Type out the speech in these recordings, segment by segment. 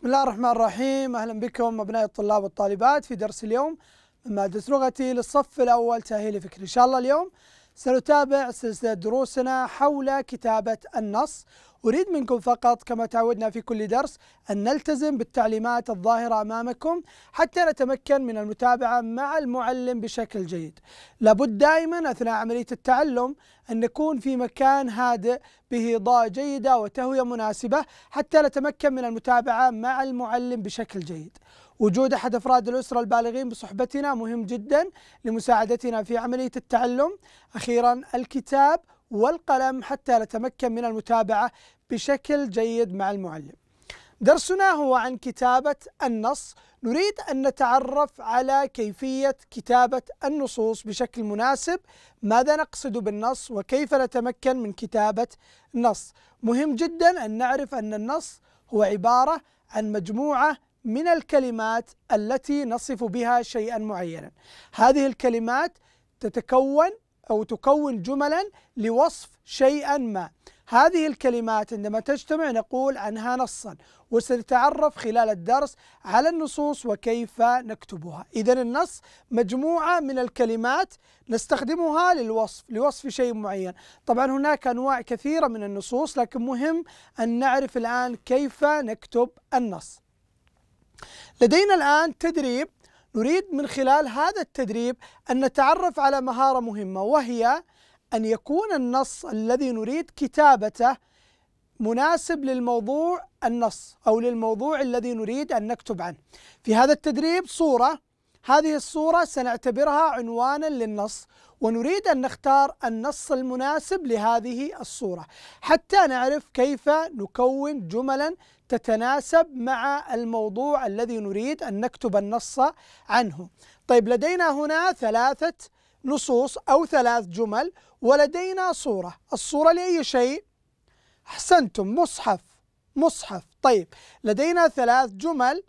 بسم الله الرحمن الرحيم أهلا بكم أبنائي الطلاب والطالبات في درس اليوم من مادة لغتي للصف الأول تأهيلي فكري إن شاء الله اليوم سنتابع سلسلة دروسنا حول كتابة النص أريد منكم فقط كما تعودنا في كل درس أن نلتزم بالتعليمات الظاهرة أمامكم حتى نتمكن من المتابعة مع المعلم بشكل جيد لابد دائما أثناء عملية التعلم أن نكون في مكان هادئ به إضاءة جيدة وتهوية مناسبة حتى نتمكن من المتابعة مع المعلم بشكل جيد وجود أحد أفراد الأسرة البالغين بصحبتنا مهم جدا لمساعدتنا في عملية التعلم أخيرا الكتاب والقلم حتى نتمكن من المتابعة بشكل جيد مع المعلم درسنا هو عن كتابة النص نريد أن نتعرف على كيفية كتابة النصوص بشكل مناسب ماذا نقصد بالنص وكيف نتمكن من كتابة النص مهم جدا أن نعرف أن النص هو عبارة عن مجموعة من الكلمات التي نصف بها شيئا معينا هذه الكلمات تتكون أو تكون جملا لوصف شيئا ما هذه الكلمات عندما تجتمع نقول عنها نصا وسنتعرف خلال الدرس على النصوص وكيف نكتبها إذا النص مجموعة من الكلمات نستخدمها للوصف لوصف شيء معين طبعا هناك أنواع كثيرة من النصوص لكن مهم أن نعرف الآن كيف نكتب النص لدينا الآن تدريب نريد من خلال هذا التدريب أن نتعرف على مهارة مهمة وهي أن يكون النص الذي نريد كتابته مناسب للموضوع النص أو للموضوع الذي نريد أن نكتب عنه في هذا التدريب صورة هذه الصورة سنعتبرها عنوانا للنص ونريد أن نختار النص المناسب لهذه الصورة حتى نعرف كيف نكون جملا تتناسب مع الموضوع الذي نريد أن نكتب النص عنه طيب لدينا هنا ثلاثة نصوص أو ثلاث جمل ولدينا صورة الصورة لأي شيء؟ أحسنتم مصحف مصحف طيب لدينا ثلاث جمل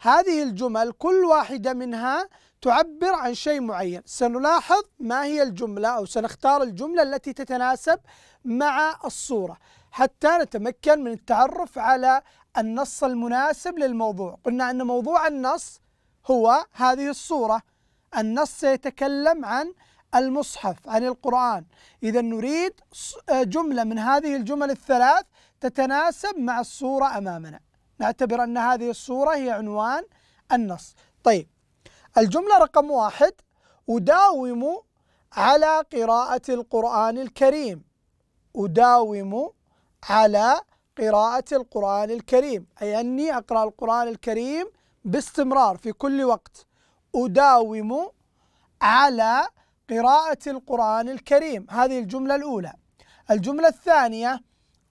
هذه الجمل كل واحدة منها تعبر عن شيء معين سنلاحظ ما هي الجملة أو سنختار الجملة التي تتناسب مع الصورة حتى نتمكن من التعرف على النص المناسب للموضوع قلنا أن موضوع النص هو هذه الصورة النص سيتكلم عن المصحف عن القرآن إذا نريد جملة من هذه الجمل الثلاث تتناسب مع الصورة أمامنا نعتبر أن هذه الصورة هي عنوان النص طيب الجملة رقم واحد أداوم على قراءة القرآن الكريم أداوم على قراءة القرآن الكريم أي أني أقرأ القرآن الكريم باستمرار في كل وقت أداوم على قراءة القرآن الكريم هذه الجملة الأولى الجملة الثانية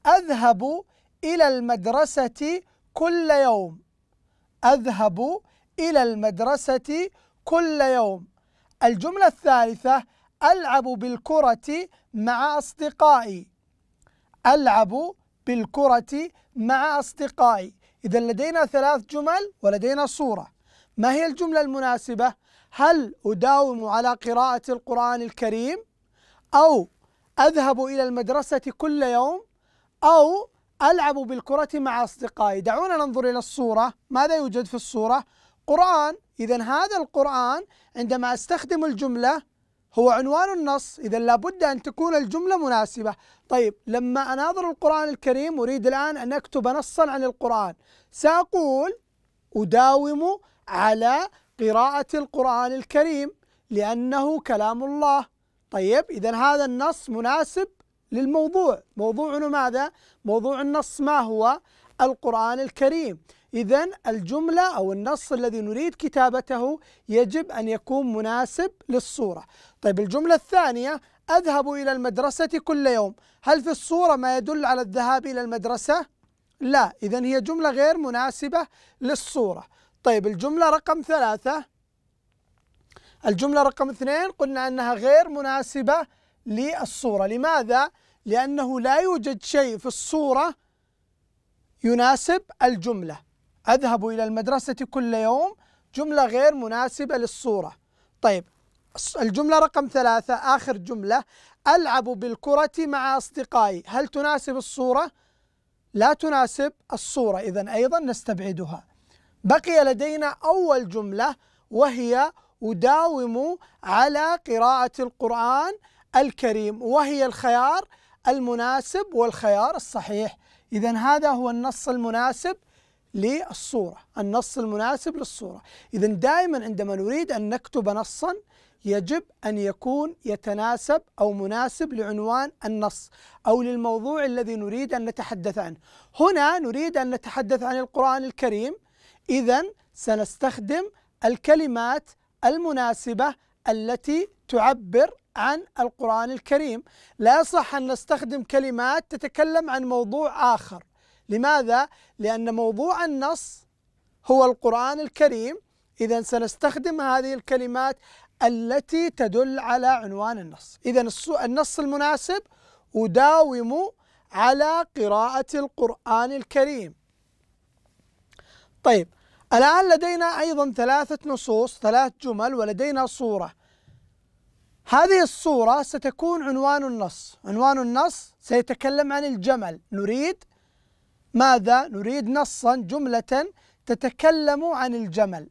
أذهب إلى المدرسة كل يوم أذهب إلى المدرسة كل يوم الجملة الثالثة ألعب بالكرة مع أصدقائي ألعب بالكرة مع أصدقائي إذا لدينا ثلاث جمل ولدينا صورة ما هي الجملة المناسبة؟ هل أداوم على قراءة القرآن الكريم؟ أو أذهب إلى المدرسة كل يوم؟ أو ألعب بالكرة مع أصدقائي دعونا ننظر إلى الصورة ماذا يوجد في الصورة قرآن إذا هذا القرآن عندما أستخدم الجملة هو عنوان النص إذا لابد أن تكون الجملة مناسبة طيب لما أناظر القرآن الكريم أريد الآن أن أكتب نصا عن القرآن سأقول أداوم على قراءة القرآن الكريم لأنه كلام الله طيب إذا هذا النص مناسب للموضوع موضوعنا ماذا؟ موضوع النص ما هو؟ القرآن الكريم إذا الجملة أو النص الذي نريد كتابته يجب أن يكون مناسب للصورة طيب الجملة الثانية أذهب إلى المدرسة كل يوم هل في الصورة ما يدل على الذهاب إلى المدرسة؟ لا إذا هي جملة غير مناسبة للصورة طيب الجملة رقم ثلاثة الجملة رقم اثنين قلنا أنها غير مناسبة للصورة لماذا؟ لأنه لا يوجد شيء في الصورة يناسب الجملة أذهب إلى المدرسة كل يوم جملة غير مناسبة للصورة طيب الجملة رقم ثلاثة آخر جملة ألعب بالكرة مع أصدقائي هل تناسب الصورة؟ لا تناسب الصورة إذا أيضا نستبعدها بقي لدينا أول جملة وهي أداوم على قراءة القرآن الكريم وهي الخيار المناسب والخيار الصحيح إذا هذا هو النص المناسب للصورة النص المناسب للصورة إذا دائما عندما نريد أن نكتب نصا يجب أن يكون يتناسب أو مناسب لعنوان النص أو للموضوع الذي نريد أن نتحدث عنه هنا نريد أن نتحدث عن القرآن الكريم إذا سنستخدم الكلمات المناسبة التي تعبر عن القرآن الكريم لا يصح أن نستخدم كلمات تتكلم عن موضوع آخر لماذا؟ لأن موضوع النص هو القرآن الكريم إذا سنستخدم هذه الكلمات التي تدل على عنوان النص إذا النص المناسب أداوم على قراءة القرآن الكريم طيب الآن لدينا أيضا ثلاثة نصوص ثلاث جمل ولدينا صورة هذه الصورة ستكون عنوان النص عنوان النص سيتكلم عن الجمل نريد ماذا؟ نريد نصا جملة تتكلم عن الجمل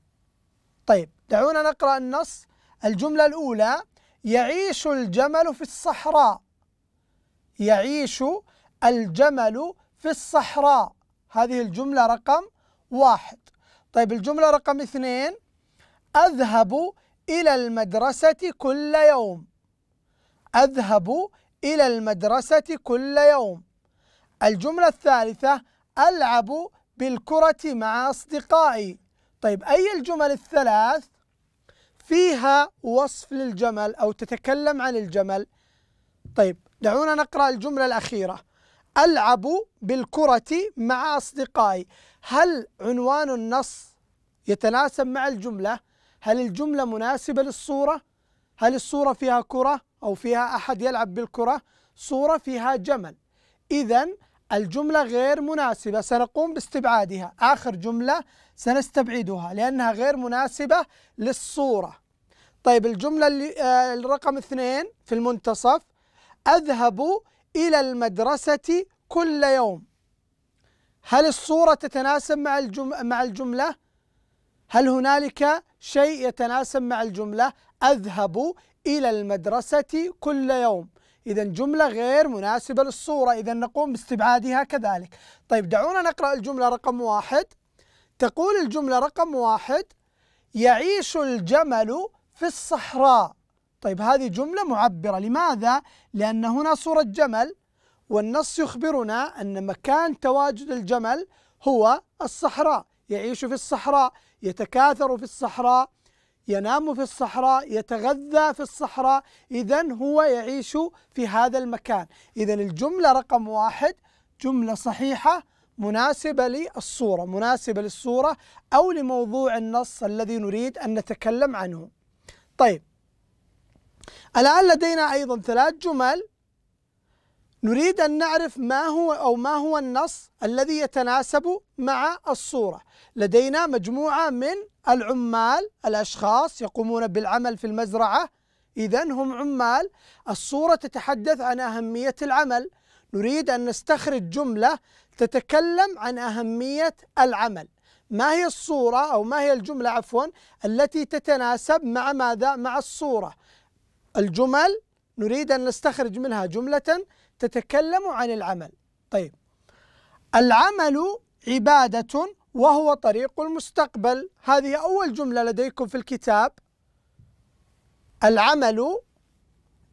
طيب دعونا نقرأ النص الجملة الأولى يعيش الجمل في الصحراء يعيش الجمل في الصحراء هذه الجملة رقم واحد طيب الجملة رقم اثنين أذهب إلى المدرسة كل يوم أذهب إلى المدرسة كل يوم الجملة الثالثة ألعب بالكرة مع أصدقائي طيب أي الجمل الثلاث فيها وصف للجمل أو تتكلم عن الجمل طيب دعونا نقرأ الجملة الأخيرة ألعب بالكرة مع أصدقائي هل عنوان النص يتناسب مع الجملة؟ هل الجملة مناسبة للصورة؟ هل الصورة فيها كرة أو فيها أحد يلعب بالكرة؟ صورة فيها جمل إذا الجملة غير مناسبة سنقوم باستبعادها آخر جملة سنستبعدها لأنها غير مناسبة للصورة طيب الجملة اللي آه، الرقم اثنين في المنتصف أذهب إلى المدرسة كل يوم هل الصورة تتناسب مع الجملة؟ هل هنالك شيء يتناسب مع الجملة أذهب إلى المدرسة كل يوم إذا جملة غير مناسبة للصورة إذا نقوم باستبعادها كذلك طيب دعونا نقرأ الجملة رقم واحد تقول الجملة رقم واحد يعيش الجمل في الصحراء طيب هذه جملة معبرة لماذا؟ لأن هنا صورة جمل والنص يخبرنا أن مكان تواجد الجمل هو الصحراء يعيش في الصحراء يتكاثر في الصحراء ينام في الصحراء يتغذى في الصحراء إذا هو يعيش في هذا المكان إذا الجملة رقم واحد جملة صحيحة مناسبة للصورة مناسبة للصورة أو لموضوع النص الذي نريد أن نتكلم عنه طيب الآن لدينا أيضا ثلاث جمل نريد أن نعرف ما هو أو ما هو النص الذي يتناسب مع الصورة لدينا مجموعة من العمال الأشخاص يقومون بالعمل في المزرعة إذا هم عمال الصورة تتحدث عن أهمية العمل نريد أن نستخرج جملة تتكلم عن أهمية العمل ما هي الصورة أو ما هي الجملة عفوا التي تتناسب مع ماذا؟ مع الصورة الجمل نريد أن نستخرج منها جملة تتكلم عن العمل طيب العمل عبادة وهو طريق المستقبل هذه أول جملة لديكم في الكتاب العمل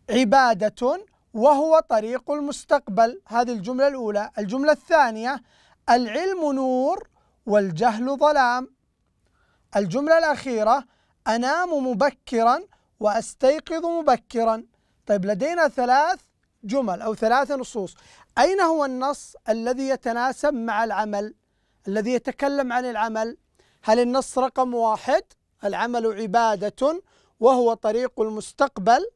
عبادة وهو طريق المستقبل هذه الجملة الأولى الجملة الثانية العلم نور والجهل ظلام الجملة الأخيرة أنام مبكرا وأستيقظ مبكرا طيب لدينا ثلاث جمل أو ثلاث نصوص أين هو النص الذي يتناسب مع العمل الذي يتكلم عن العمل هل النص رقم واحد العمل عبادة وهو طريق المستقبل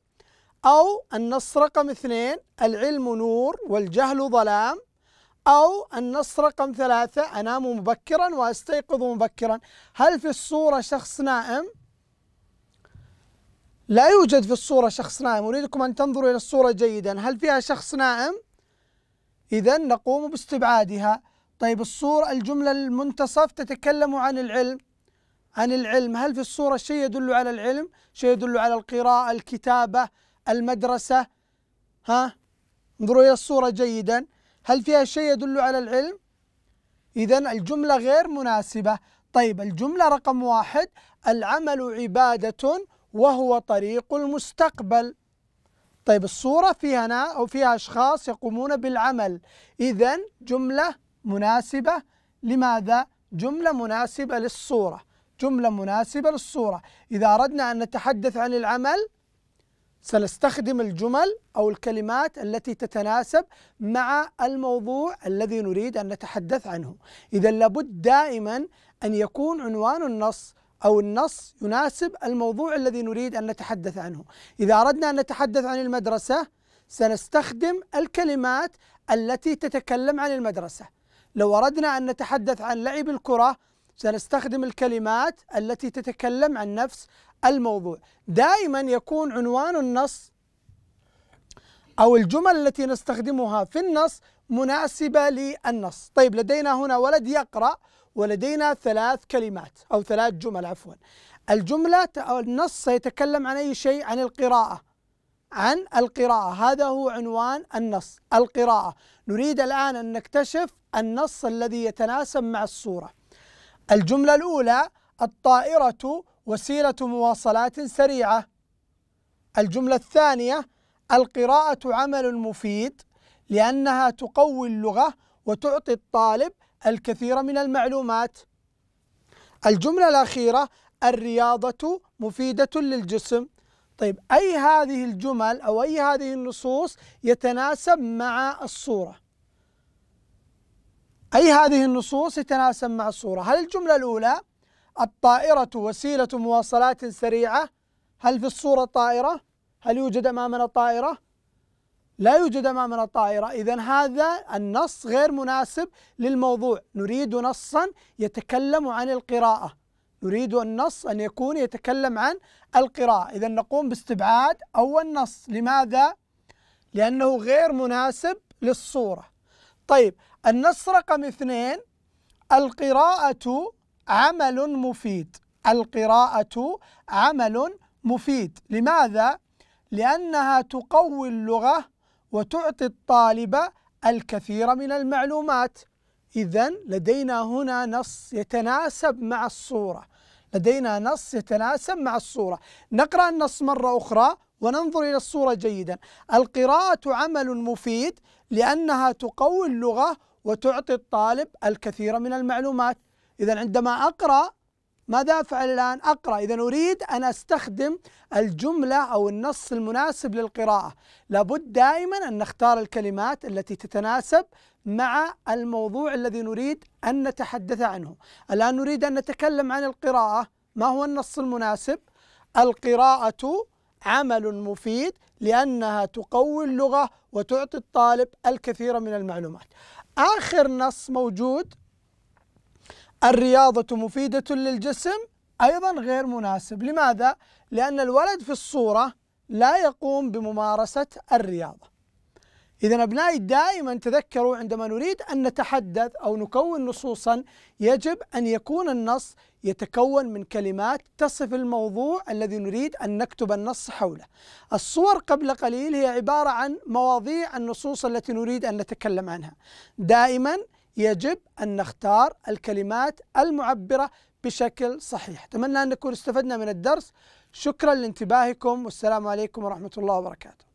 أو النص رقم اثنين العلم نور والجهل ظلام أو النص رقم ثلاثة أنام مبكرا وأستيقظ مبكرا هل في الصورة شخص نائم لا يوجد في الصورة شخص نائم أريدكم أن تنظروا إلى الصورة جيدا هل فيها شخص نائم؟ إذا نقوم باستبعادها طيب الصورة الجملة المنتصف تتكلم عن العلم عن العلم هل في الصورة شيء يدل على العلم؟ شيء يدل على القراءة الكتابة المدرسة ها؟ انظروا إلى الصورة جيدا هل فيها شيء يدل على العلم؟ إذا الجملة غير مناسبة طيب الجملة رقم واحد العمل عبادة وهو طريق المستقبل طيب الصورة فيها أو فيها أشخاص يقومون بالعمل إذا جملة مناسبة لماذا؟ جملة مناسبة للصورة جملة مناسبة للصورة إذا أردنا أن نتحدث عن العمل سنستخدم الجمل أو الكلمات التي تتناسب مع الموضوع الذي نريد أن نتحدث عنه إذا لابد دائما أن يكون عنوان النص أو النص يناسب الموضوع الذي نريد أن نتحدث عنه إذا أردنا أن نتحدث عن المدرسة سنستخدم الكلمات التي تتكلم عن المدرسة لو أردنا أن نتحدث عن لعب الكرة سنستخدم الكلمات التي تتكلم عن نفس الموضوع دائما يكون عنوان النص أو الجمل التي نستخدمها في النص مناسبة للنص طيب لدينا هنا ولد يقرأ ولدينا ثلاث كلمات أو ثلاث جمل عفوا الجملة أو النص سيتكلم عن أي شيء عن القراءة عن القراءة هذا هو عنوان النص القراءة نريد الآن أن نكتشف النص الذي يتناسب مع الصورة الجملة الأولى الطائرة وسيلة مواصلات سريعة الجملة الثانية القراءة عمل مفيد لأنها تقوي اللغة وتعطي الطالب الكثير من المعلومات الجملة الأخيرة الرياضة مفيدة للجسم طيب أي هذه الجمل أو أي هذه النصوص يتناسب مع الصورة أي هذه النصوص يتناسب مع الصورة هل الجملة الأولى الطائرة وسيلة مواصلات سريعة هل في الصورة طائرة هل يوجد أمامنا طائرة لا يوجد أمامنا طائرة إذا هذا النص غير مناسب للموضوع نريد نصا يتكلم عن القراءة نريد النص أن يكون يتكلم عن القراءة إذا نقوم باستبعاد أول نص لماذا؟ لأنه غير مناسب للصورة طيب النص رقم اثنين القراءة عمل مفيد القراءة عمل مفيد لماذا؟ لأنها تقوي اللغة وتعطي الطالب الكثير من المعلومات إذا لدينا هنا نص يتناسب مع الصورة لدينا نص يتناسب مع الصورة نقرأ النص مرة أخرى وننظر إلى الصورة جيدا القراءة عمل مفيد لأنها تقوي اللغة وتعطي الطالب الكثير من المعلومات إذا عندما أقرأ ماذا أفعل الآن؟ أقرأ إذا أريد أن أستخدم الجملة أو النص المناسب للقراءة لابد دائما أن نختار الكلمات التي تتناسب مع الموضوع الذي نريد أن نتحدث عنه الآن نريد أن نتكلم عن القراءة ما هو النص المناسب؟ القراءة عمل مفيد لأنها تقوي اللغة وتعطي الطالب الكثير من المعلومات آخر نص موجود الرياضة مفيدة للجسم أيضا غير مناسب لماذا؟ لأن الولد في الصورة لا يقوم بممارسة الرياضة إذا أبنائي دائما تذكروا عندما نريد أن نتحدث أو نكون نصوصا يجب أن يكون النص يتكون من كلمات تصف الموضوع الذي نريد أن نكتب النص حوله الصور قبل قليل هي عبارة عن مواضيع النصوص التي نريد أن نتكلم عنها دائما يجب أن نختار الكلمات المعبرة بشكل صحيح أتمنى أن نكون استفدنا من الدرس شكرا لانتباهكم والسلام عليكم ورحمة الله وبركاته